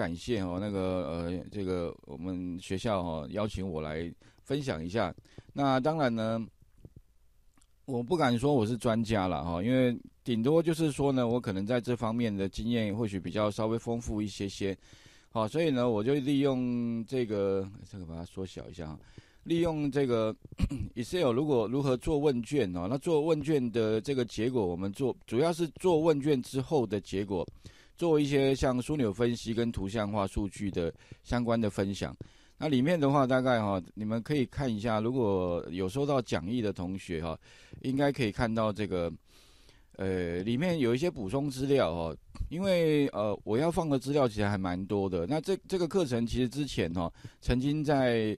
感谢哦，那个呃，这个我们学校哦邀请我来分享一下。那当然呢，我不敢说我是专家了哈，因为顶多就是说呢，我可能在这方面的经验或许比较稍微丰富一些些。好，所以呢，我就利用这个这个把它缩小一下，利用这个 Excel 如果如何做问卷哦，那做问卷的这个结果，我们做主要是做问卷之后的结果。做一些像枢纽分析跟图像化数据的相关的分享。那里面的话，大概哈，你们可以看一下。如果有收到讲义的同学哈，应该可以看到这个，呃，里面有一些补充资料哈。因为呃，我要放的资料其实还蛮多的。那这这个课程其实之前哈，曾经在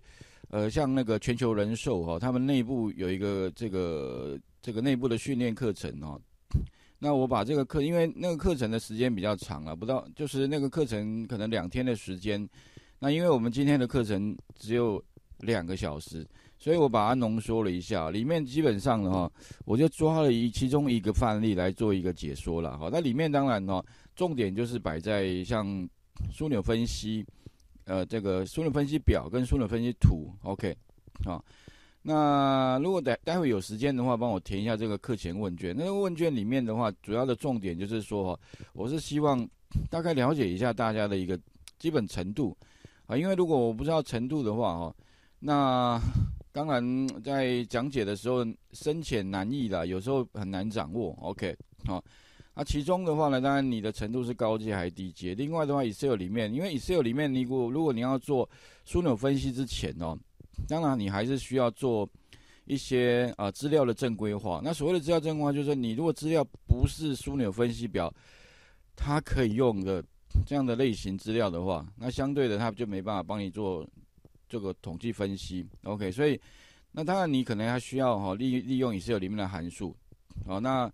呃，像那个全球人寿哈，他们内部有一个这个这个内部的训练课程哈。那我把这个课，因为那个课程的时间比较长了，不到就是那个课程可能两天的时间。那因为我们今天的课程只有两个小时，所以我把它浓缩了一下，里面基本上的话，我就抓了一其中一个范例来做一个解说了哈。那里面当然呢，重点就是摆在像枢纽分析，呃，这个枢纽分析表跟枢纽分析图，OK 啊。那如果待待会有时间的话，帮我填一下这个课前问卷。那个问卷里面的话，主要的重点就是说，我是希望大概了解一下大家的一个基本程度啊，因为如果我不知道程度的话，哈，那当然在讲解的时候深浅难易啦，有时候很难掌握。OK，好，那其中的话呢，当然你的程度是高阶还是低阶？另外的话，Excel 里面，因为 Excel 里面，你如果如果你要做枢纽分析之前哦。当然，你还是需要做一些啊资料的正规化。那所谓的资料正规化，就是说，你如果资料不是枢纽分析表，它可以用的这样的类型资料的话，那相对的，它就没办法帮你做这个统计分析。OK，所以那当然，你可能还需要哈利利用 Excel 里面的函数。好，那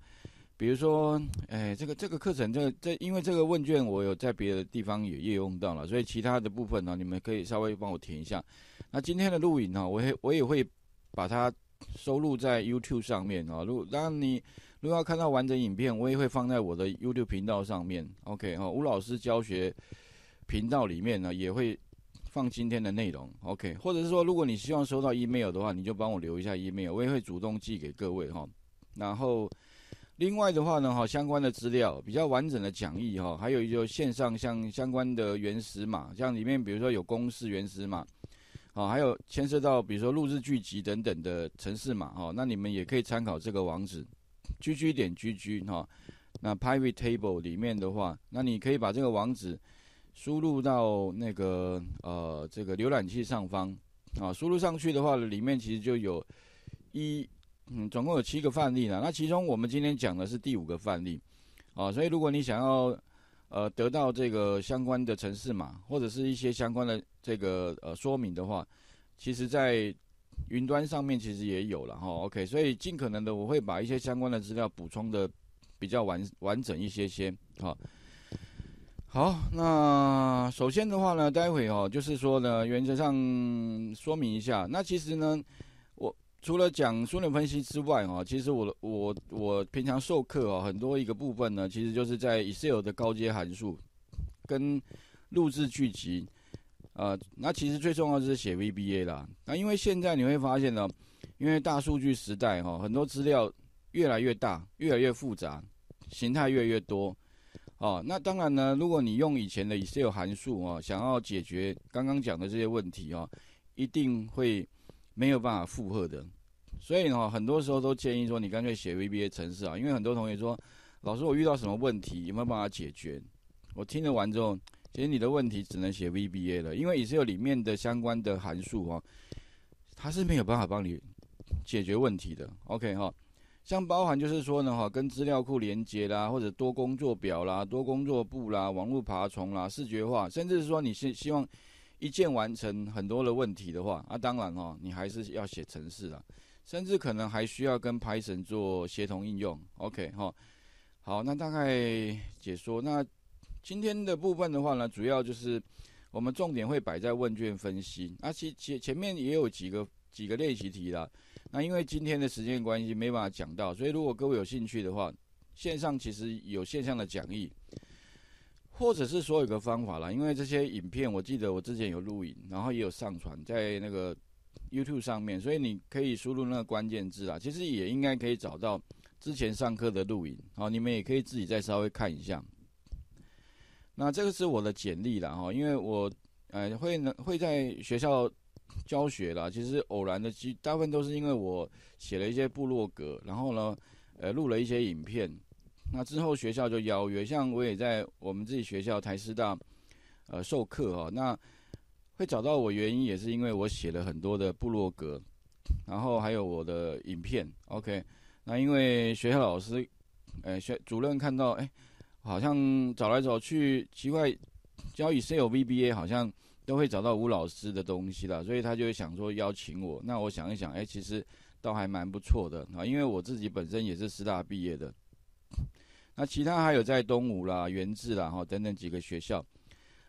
比如说，哎，这个这个课程，这这因为这个问卷我有在别的地方也也用到了，所以其他的部分呢，你们可以稍微帮我填一下。那今天的录影呢，我也我也会把它收录在 YouTube 上面啊。如，当你如果要看到完整影片，我也会放在我的 YouTube 频道上面。OK 哈，吴老师教学频道里面呢，也会放今天的内容。OK，或者是说，如果你希望收到 email 的话，你就帮我留一下 email，我也会主动寄给各位哈。然后，另外的话呢，哈，相关的资料比较完整的讲义哈，还有就线上像相关的原始码，像里面比如说有公式原始码。哦，还有牵涉到比如说录制剧集等等的城市嘛，哈，那你们也可以参考这个网址居居点居居哈，那 p i v a t t a b l e 里面的话，那你可以把这个网址输入到那个呃这个浏览器上方啊，输入上去的话，里面其实就有一嗯总共有七个范例了，那其中我们今天讲的是第五个范例，啊，所以如果你想要呃，得到这个相关的城市嘛，或者是一些相关的这个呃说明的话，其实，在云端上面其实也有了哈。OK，所以尽可能的我会把一些相关的资料补充的比较完完整一些些。好，好，那首先的话呢，待会哦，就是说呢，原则上说明一下。那其实呢。除了讲数量分析之外，哈，其实我我我平常授课啊，很多一个部分呢，其实就是在 Excel 的高阶函数跟录制剧集，呃，那其实最重要就是写 VBA 啦。那因为现在你会发现呢，因为大数据时代哈，很多资料越来越大、越来越复杂、形态越来越多，哦，那当然呢，如果你用以前的 Excel 函数啊，想要解决刚刚讲的这些问题啊，一定会。没有办法负荷的，所以呢，很多时候都建议说，你干脆写 VBA 程式啊。因为很多同学说，老师我遇到什么问题，有没有办法解决？我听了完之后，其实你的问题只能写 VBA 了，因为 Excel 里面的相关的函数哦，它是没有办法帮你解决问题的。OK 哈，像包含就是说呢，哈，跟资料库连接啦，或者多工作表啦、多工作簿啦、网络爬虫啦、视觉化，甚至是说你是希望。一键完成很多的问题的话，啊，当然哦，你还是要写程式了，甚至可能还需要跟 Python 做协同应用，OK 哈。好，那大概解说那今天的部分的话呢，主要就是我们重点会摆在问卷分析，那其前前面也有几个几个练习题了，那因为今天的时间关系没办法讲到，所以如果各位有兴趣的话，线上其实有线上的讲义。或者是说有个方法啦，因为这些影片，我记得我之前有录影，然后也有上传在那个 YouTube 上面，所以你可以输入那个关键字啊，其实也应该可以找到之前上课的录影，好，你们也可以自己再稍微看一下。那这个是我的简历啦，哈，因为我呃会会在学校教学啦，其实偶然的，大部分都是因为我写了一些部落格，然后呢，呃，录了一些影片。那之后，学校就邀约，像我也在我们自己学校台师大，呃，授课哦。那会找到我原因也是因为我写了很多的部落格，然后还有我的影片。OK，那因为学校老师，呃，学主任看到，哎，好像找来找去，奇怪，交易 s a l e VBA 好像都会找到吴老师的东西了，所以他就会想说邀请我。那我想一想，哎，其实倒还蛮不错的啊，因为我自己本身也是师大毕业的。那其他还有在东吴啦、源治啦，哈，等等几个学校。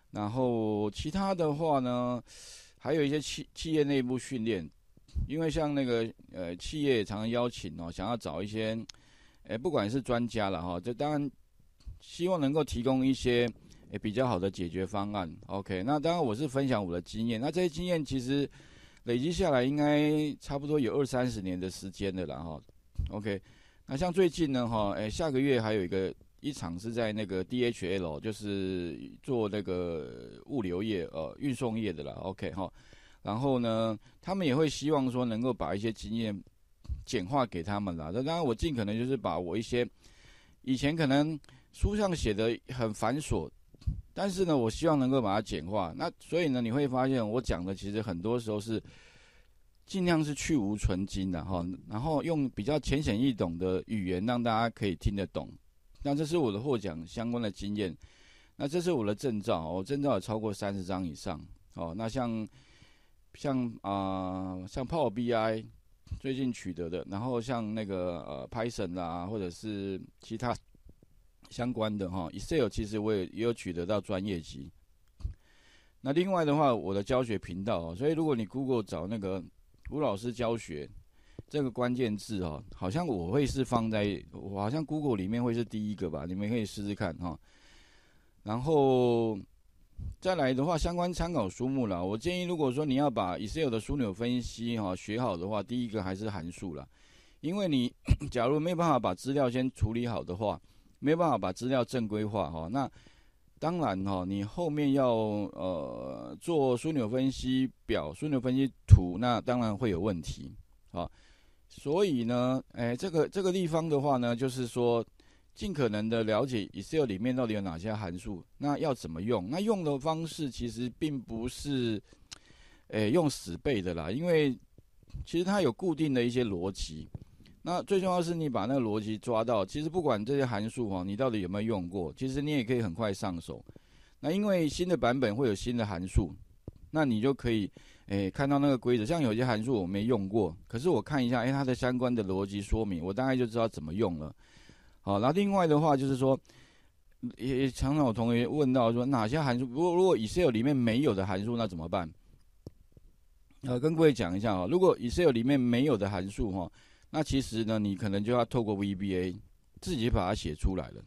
然后其他的话呢，还有一些企企业内部训练，因为像那个呃企业常常邀请哦，想要找一些，哎不管是专家了哈，这当然希望能够提供一些呃比较好的解决方案。OK，那当然我是分享我的经验，那这些经验其实累积下来应该差不多有二三十年的时间的了哈。OK。那像最近呢，哈，哎，下个月还有一个一场是在那个 DHL，就是做那个物流业、呃，运送业的啦。o k 哈。然后呢，他们也会希望说能够把一些经验简化给他们啦。那当然，我尽可能就是把我一些以前可能书上写的很繁琐，但是呢，我希望能够把它简化。那所以呢，你会发现我讲的其实很多时候是。尽量是去无存菁的哈，然后用比较浅显易懂的语言让大家可以听得懂。那这是我的获奖相关的经验。那这是我的证照，我证照有超过三十张以上。哦，那像像啊像 Power BI 最近取得的，然后像那个呃 Python 啦，或者是其他相关的哈，Excel 其实我也也有取得到专业级。那另外的话，我的教学频道哦，所以如果你 Google 找那个。吴老师教学这个关键字哦，好像我会是放在，我好像 Google 里面会是第一个吧？你们可以试试看哈。然后再来的话，相关参考书目了。我建议，如果说你要把 Excel 的枢纽分析哈学好的话，第一个还是函数了，因为你 假如没有办法把资料先处理好的话，没有办法把资料正规化哈。那当然哈，你后面要呃做枢纽分析表、枢纽分析图，那当然会有问题啊。所以呢，哎，这个这个地方的话呢，就是说尽可能的了解 Excel 里面到底有哪些函数，那要怎么用？那用的方式其实并不是，哎，用死背的啦，因为其实它有固定的一些逻辑。那最重要是你把那个逻辑抓到，其实不管这些函数哈，你到底有没有用过，其实你也可以很快上手。那因为新的版本会有新的函数，那你就可以诶看到那个规则，像有些函数我没用过，可是我看一下，哎，它的相关的逻辑说明，我大概就知道怎么用了。好，然后另外的话就是说，也常常有同学问到说，哪些函数？如果如果 Excel 里面没有的函数，那怎么办？呃，跟各位讲一下哈，如果 Excel 里面没有的函数哈。那其实呢，你可能就要透过 VBA 自己把它写出来了。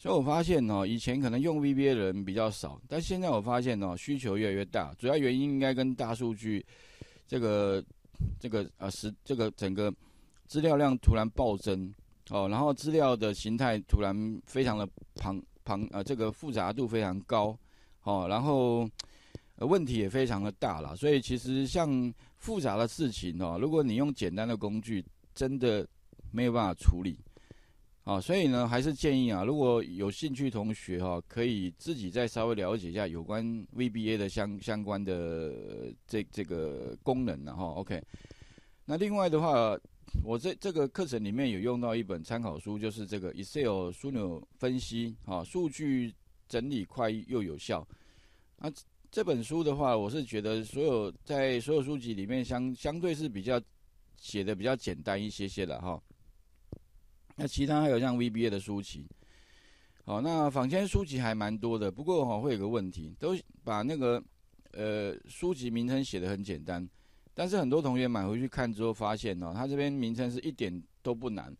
所以我发现哦，以前可能用 VBA 的人比较少，但现在我发现哦，需求越来越大。主要原因应该跟大数据这个这个啊，是这个整个资料量突然暴增哦，然后资料的形态突然非常的庞庞啊，这个复杂度非常高哦，然后问题也非常的大了。所以其实像复杂的事情哦，如果你用简单的工具，真的没有办法处理，啊，所以呢，还是建议啊，如果有兴趣同学哈，可以自己再稍微了解一下有关 VBA 的相相关的这这个功能，然后 OK。那另外的话，我这这个课程里面有用到一本参考书，就是这个 Excel 枢纽分析，啊，数据整理快又有效。那这本书的话，我是觉得所有在所有书籍里面相相对是比较。写的比较简单一些些了哈，那其他还有像 VBA 的书籍，好，那坊间书籍还蛮多的，不过哈会有个问题，都把那个呃书籍名称写的很简单，但是很多同学买回去看之后发现哦，他这边名称是一点都不难，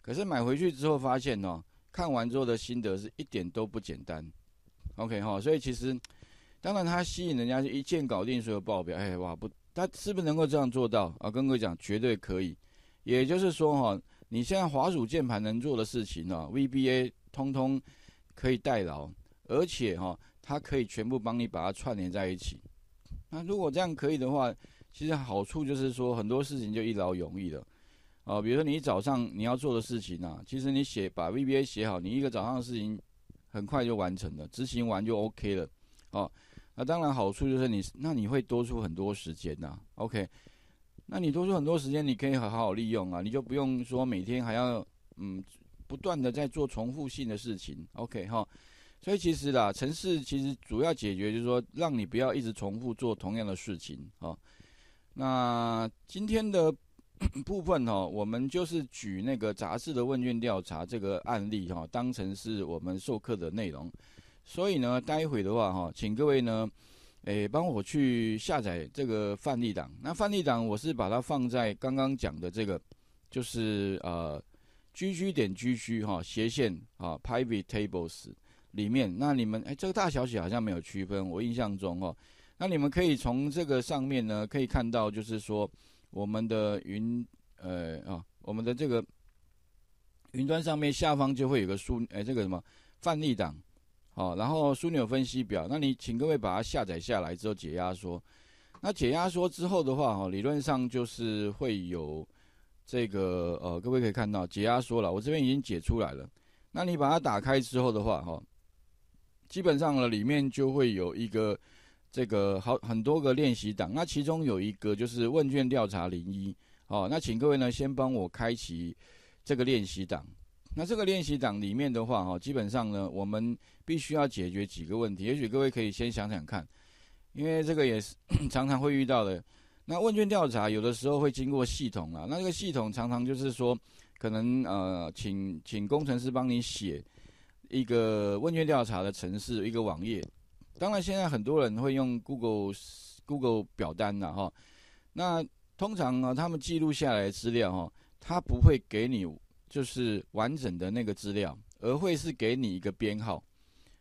可是买回去之后发现哦，看完之后的心得是一点都不简单，OK 哈，所以其实当然他吸引人家是一键搞定所有报表，哎哇不。他是不是能够这样做到啊？跟各位讲，绝对可以。也就是说哈，你现在滑鼠键盘能做的事情呢，VBA 通通可以代劳，而且哈，它可以全部帮你把它串联在一起。那如果这样可以的话，其实好处就是说很多事情就一劳永逸了。哦，比如说你早上你要做的事情呢，其实你写把 VBA 写好，你一个早上的事情很快就完成了，执行完就 OK 了，哦。那当然，好处就是你，那你会多出很多时间呐。OK，那你多出很多时间，你可以好好利用啊。你就不用说每天还要嗯不断的在做重复性的事情。OK 哈，所以其实啦，城市其实主要解决就是说，让你不要一直重复做同样的事情啊。那今天的 部分哦，我们就是举那个杂志的问卷调查这个案例哈，当成是我们授课的内容。所以呢，待会的话哈，请各位呢，诶帮我去下载这个范例档。那范例档我是把它放在刚刚讲的这个，就是呃 g G 点 G G 哈斜线啊，Pivot Tables 里面。那你们诶，这个大小写好像没有区分，我印象中哦。那你们可以从这个上面呢，可以看到就是说，我们的云呃啊，我们的这个云端上面下方就会有个数诶，这个什么范例档。哦，然后枢纽分析表，那你请各位把它下载下来之后解压缩。那解压缩之后的话，哈，理论上就是会有这个呃，各位可以看到解压缩了，我这边已经解出来了。那你把它打开之后的话，哈，基本上呢里面就会有一个这个好很多个练习档。那其中有一个就是问卷调查零一，哦，那请各位呢先帮我开启这个练习档。那这个练习档里面的话，哈，基本上呢，我们必须要解决几个问题。也许各位可以先想想看，因为这个也是 常常会遇到的。那问卷调查有的时候会经过系统啦，那这个系统常常就是说，可能呃，请请工程师帮你写一个问卷调查的程式，一个网页。当然，现在很多人会用 Google Google 表单了哈。那通常呢，他们记录下来的资料哈，他不会给你。就是完整的那个资料，而会是给你一个编号。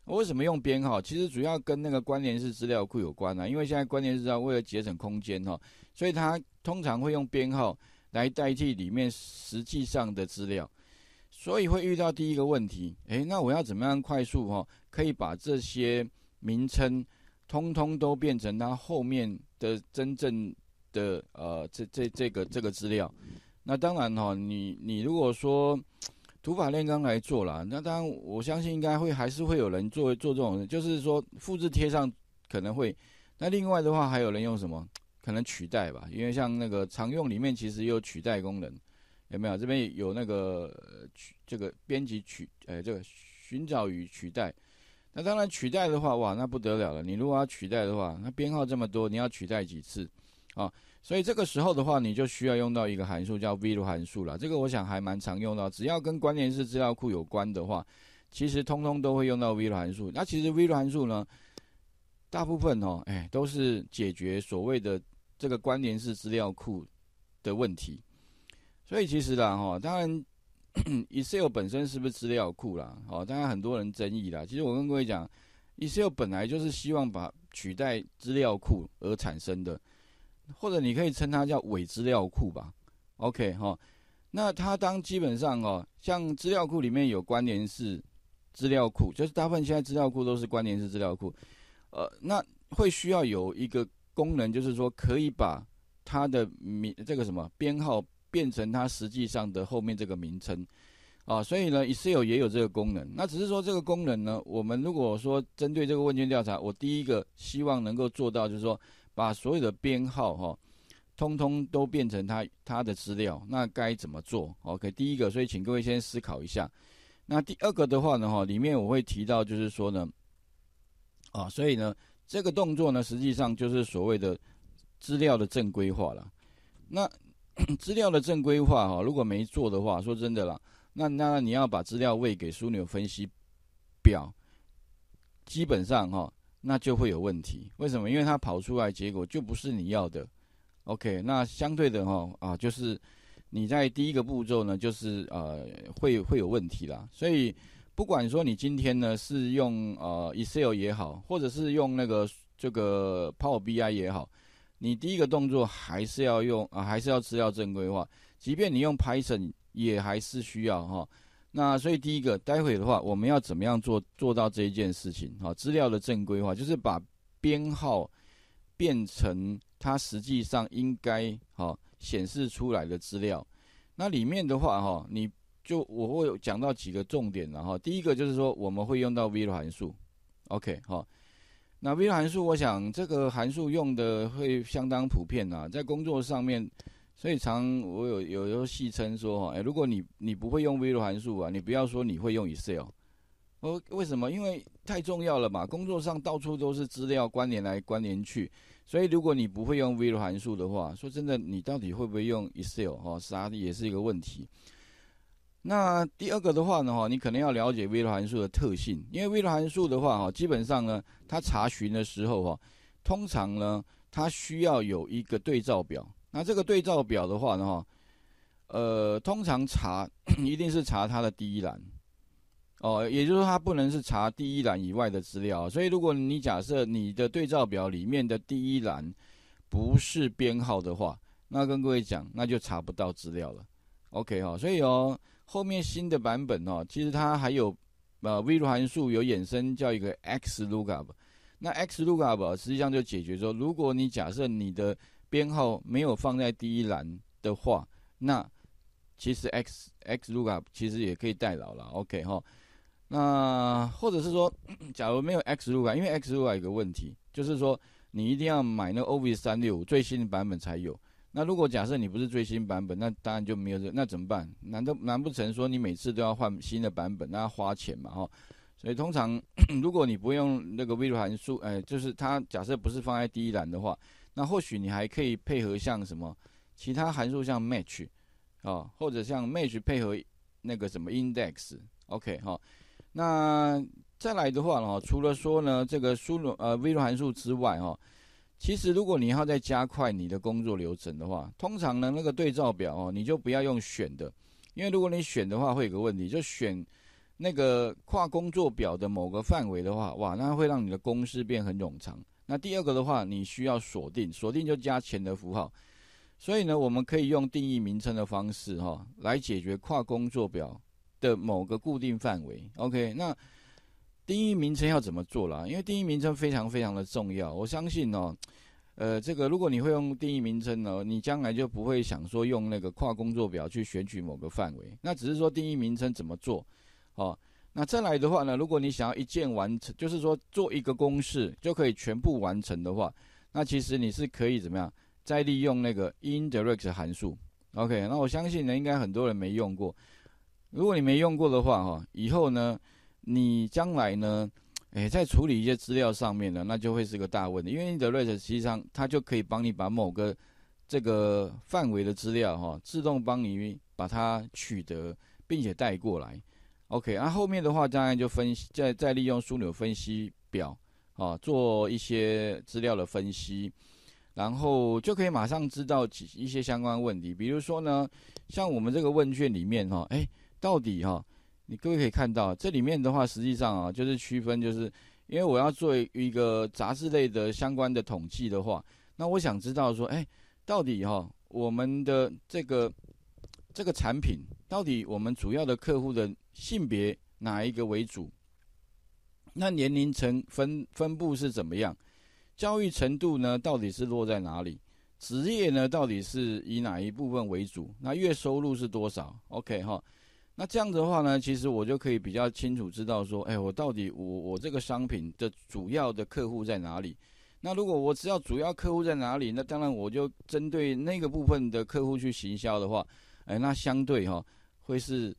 为什么用编号？其实主要跟那个关联式资料库有关啊。因为现在关联式料为了节省空间哈，所以它通常会用编号来代替里面实际上的资料。所以会遇到第一个问题，诶，那我要怎么样快速哈，可以把这些名称通通都变成它后面的真正的呃，这这这个这个资料。那当然哈，你你如果说土法炼钢来做了，那当然我相信应该会还是会有人做做这种，就是说复制贴上可能会。那另外的话还有人用什么？可能取代吧，因为像那个常用里面其实有取代功能，有没有？这边有那个这个编辑取，呃，这个寻找与取代。那当然取代的话，哇，那不得了了。你如果要取代的话，那编号这么多，你要取代几次啊？所以这个时候的话，你就需要用到一个函数叫 VLOOK 函数了。这个我想还蛮常用到，只要跟关联式资料库有关的话，其实通通都会用到 VLOOK 函数。那其实 VLOOK 函数呢，大部分哦，哎，都是解决所谓的这个关联式资料库的问题。所以其实啦，哈，当然，Excel 本身是不是资料库啦？哦，当然很多人争议啦。其实我跟各位讲，Excel 本来就是希望把取代资料库而产生的。或者你可以称它叫伪资料库吧，OK 哈，那它当基本上哦，像资料库里面有关联式资料库，就是大部分现在资料库都是关联式资料库，呃，那会需要有一个功能，就是说可以把它的名这个什么编号变成它实际上的后面这个名称啊，所以呢，Excel 也有这个功能，那只是说这个功能呢，我们如果说针对这个问卷调查，我第一个希望能够做到，就是说。把所有的编号哈，通通都变成他他的资料，那该怎么做？OK，第一个，所以请各位先思考一下。那第二个的话呢，哈，里面我会提到，就是说呢，啊，所以呢，这个动作呢，实际上就是所谓的资料的正规化了。那 资料的正规化哈，如果没做的话，说真的啦，那那你要把资料喂给枢纽分析表，基本上哈。那就会有问题，为什么？因为它跑出来结果就不是你要的。OK，那相对的哈啊，就是你在第一个步骤呢，就是呃，会会有问题啦。所以不管说你今天呢是用呃 Excel 也好，或者是用那个这个 Power BI 也好，你第一个动作还是要用啊，还是要资料正规化。即便你用 Python，也还是需要哈。那所以第一个，待会的话，我们要怎么样做做到这一件事情？哈，资料的正规化就是把编号变成它实际上应该哈显示出来的资料。那里面的话哈，你就我会讲到几个重点，然后第一个就是说我们会用到 VLOOK 函数，OK 哈。那 VLOOK 函数，我想这个函数用的会相当普遍啊，在工作上面。所以常我有有时候戏称说哈，哎，如果你你不会用 v l o o 函数啊，你不要说你会用 Excel，哦，为什么？因为太重要了嘛，工作上到处都是资料关联来关联去，所以如果你不会用 v l o o 函数的话，说真的，你到底会不会用 Excel 哈？啥 D 也是一个问题。那第二个的话呢，哈，你可能要了解 v l o o 函数的特性，因为 v l o o 函数的话，哈，基本上呢，它查询的时候哈，通常呢，它需要有一个对照表。那这个对照表的话呢，哈，呃，通常查 一定是查它的第一栏，哦，也就是说，它不能是查第一栏以外的资料。所以，如果你假设你的对照表里面的第一栏不是编号的话，那跟各位讲，那就查不到资料了。OK 哈，所以哦，后面新的版本哦，其实它还有呃 v l o 函数有衍生叫一个 XLOOKUP。那 XLOOKUP 实际上就解决说，如果你假设你的编号没有放在第一栏的话，那其实 X X lookup 其实也可以代劳了，OK 哈。那或者是说，假如没有 X lookup，因为 X lookup 有个问题，就是说你一定要买那 Office 三六五最新的版本才有。那如果假设你不是最新版本，那当然就没有这，那怎么办？难道难不成说你每次都要换新的版本，那要花钱嘛哈？所以通常，如果你不用那个 VLOOKUP 函数，哎，就是它假设不是放在第一栏的话。那或许你还可以配合像什么其他函数，像 MATCH，哦，或者像 MATCH 配合那个什么 INDEX，OK 哈。那再来的话呢，除了说呢这个输入呃 v l o 函数之外哈，其实如果你要再加快你的工作流程的话，通常呢那个对照表哦，你就不要用选的，因为如果你选的话会有个问题，就选那个跨工作表的某个范围的话，哇，那会让你的公式变很冗长。那第二个的话，你需要锁定，锁定就加前的符号。所以呢，我们可以用定义名称的方式，哈，来解决跨工作表的某个固定范围。OK，那定义名称要怎么做啦？因为定义名称非常非常的重要。我相信哦，呃，这个如果你会用定义名称呢，你将来就不会想说用那个跨工作表去选取某个范围。那只是说定义名称怎么做，哦。那再来的话呢，如果你想要一键完成，就是说做一个公式就可以全部完成的话，那其实你是可以怎么样？再利用那个 INDIRECT 函数。OK，那我相信呢，应该很多人没用过。如果你没用过的话，哈，以后呢，你将来呢，哎，在处理一些资料上面呢，那就会是个大问题。因为 INDIRECT 实际上它就可以帮你把某个这个范围的资料哈，自动帮你把它取得，并且带过来。OK，那后面的话当然就分析，再再利用枢纽分析表啊，做一些资料的分析，然后就可以马上知道一些相关问题。比如说呢，像我们这个问卷里面哈，哎，到底哈，你各位可以看到，这里面的话实际上啊，就是区分，就是因为我要做一个杂志类的相关的统计的话，那我想知道说，哎，到底哈，我们的这个这个产品，到底我们主要的客户的。性别哪一个为主？那年龄层分分布是怎么样？教育程度呢？到底是落在哪里？职业呢？到底是以哪一部分为主？那月收入是多少？OK 哈？那这样的话呢，其实我就可以比较清楚知道说，哎，我到底我我这个商品的主要的客户在哪里？那如果我知道主要客户在哪里，那当然我就针对那个部分的客户去行销的话，哎，那相对哈会是。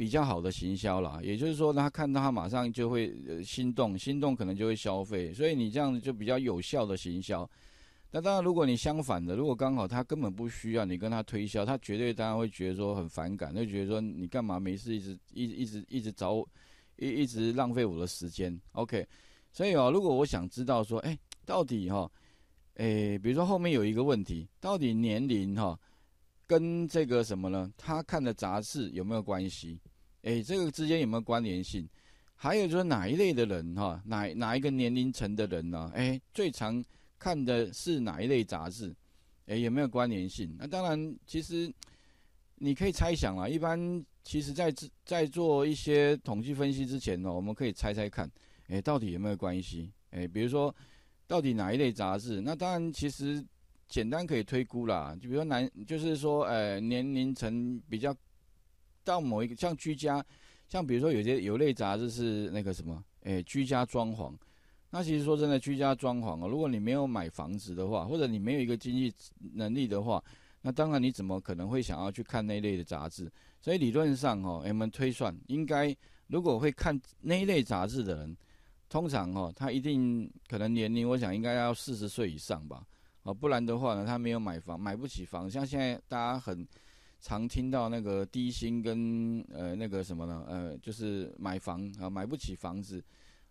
比较好的行销啦，也就是说，他看到他马上就会呃心动，心动可能就会消费，所以你这样子就比较有效的行销。那当然，如果你相反的，如果刚好他根本不需要你跟他推销，他绝对当然会觉得说很反感，就觉得说你干嘛没事一直一直一直一直找我，一一直浪费我的时间。OK，所以啊，如果我想知道说，哎，到底哈，哎，比如说后面有一个问题，到底年龄哈跟这个什么呢，他看的杂志有没有关系？哎，这个之间有没有关联性？还有就是哪一类的人哈，哪哪一个年龄层的人呢？哎，最常看的是哪一类杂志？哎，有没有关联性？那当然，其实你可以猜想啦。一般其实，在在做一些统计分析之前呢，我们可以猜猜看，哎，到底有没有关系？哎，比如说到底哪一类杂志？那当然，其实简单可以推估啦。就比如说男，就是说，哎，年龄层比较。到某一个像居家，像比如说有些有类杂志是那个什么，诶，居家装潢。那其实说真的，居家装潢哦，如果你没有买房子的话，或者你没有一个经济能力的话，那当然你怎么可能会想要去看那一类的杂志？所以理论上哦，我们推算，应该如果会看那一类杂志的人，通常哦，他一定可能年龄，我想应该要四十岁以上吧，哦，不然的话呢，他没有买房，买不起房，像现在大家很。常听到那个低薪跟呃那个什么呢呃就是买房啊买不起房子，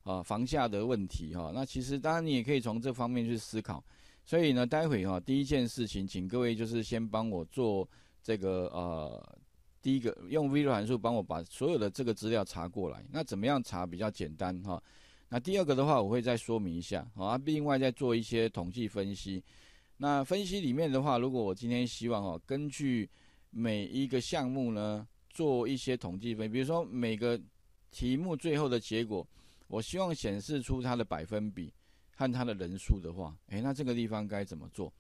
啊房价的问题哈那其实当然你也可以从这方面去思考，所以呢待会啊第一件事情请各位就是先帮我做这个呃第一个用 v l 函数帮我把所有的这个资料查过来，那怎么样查比较简单哈？那第二个的话我会再说明一下啊另外再做一些统计分析，那分析里面的话如果我今天希望哦根据每一个项目呢，做一些统计分，比如说每个题目最后的结果，我希望显示出它的百分比和它的人数的话，哎，那这个地方该怎么做？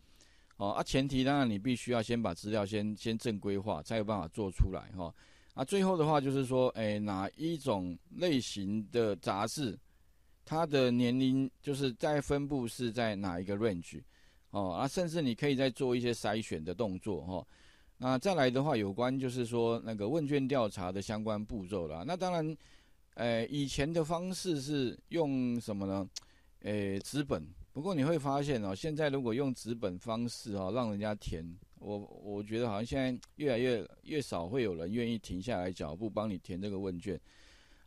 哦，啊，前提当然你必须要先把资料先先正规化，才有办法做出来哈。啊，最后的话就是说，哎，哪一种类型的杂志，它的年龄就是在分布是在哪一个 range 哦，啊，甚至你可以再做一些筛选的动作哈。那再来的话，有关就是说那个问卷调查的相关步骤了。那当然，诶，以前的方式是用什么呢？诶，纸本。不过你会发现哦，现在如果用纸本方式哦，让人家填，我我觉得好像现在越来越越少会有人愿意停下来脚步帮你填这个问卷。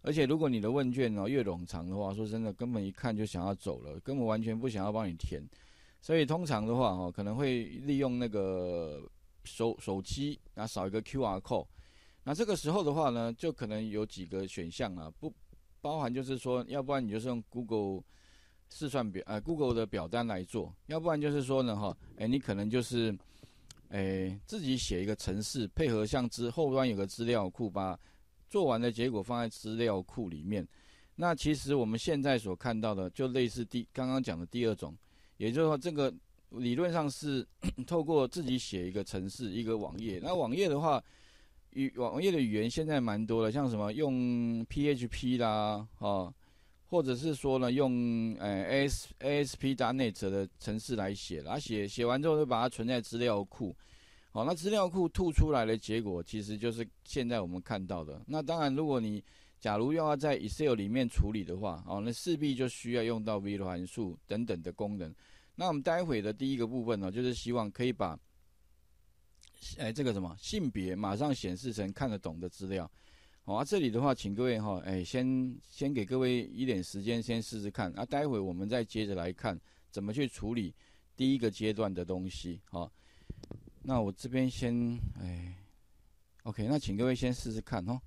而且如果你的问卷哦越冗长的话，说真的，根本一看就想要走了，根本完全不想要帮你填。所以通常的话哦，可能会利用那个。手手机那扫一个 Q R code，那这个时候的话呢，就可能有几个选项啊，不包含就是说，要不然你就是用 Google 试算表，呃，Google 的表单来做，要不然就是说呢，哈，哎，你可能就是，哎，自己写一个程式，配合像之后端有个资料库，把做完的结果放在资料库里面。那其实我们现在所看到的，就类似第刚刚讲的第二种，也就是说这个。理论上是 透过自己写一个程式一个网页，那网页的话语网页的语言现在蛮多的，像什么用 PHP 啦，哦，或者是说呢用诶 A s A S P 加内侧的程式来写，然后写写完之后就把它存在资料库，好，那资料库吐出来的结果其实就是现在我们看到的。那当然，如果你假如要要在 Excel 里面处理的话，哦，那势必就需要用到 v 函数等等的功能。那我们待会的第一个部分呢，就是希望可以把，哎，这个什么性别马上显示成看得懂的资料，好啊，这里的话，请各位哈，哎，先先给各位一点时间，先试试看，啊，待会我们再接着来看怎么去处理第一个阶段的东西，好，那我这边先，哎，OK，那请各位先试试看哦。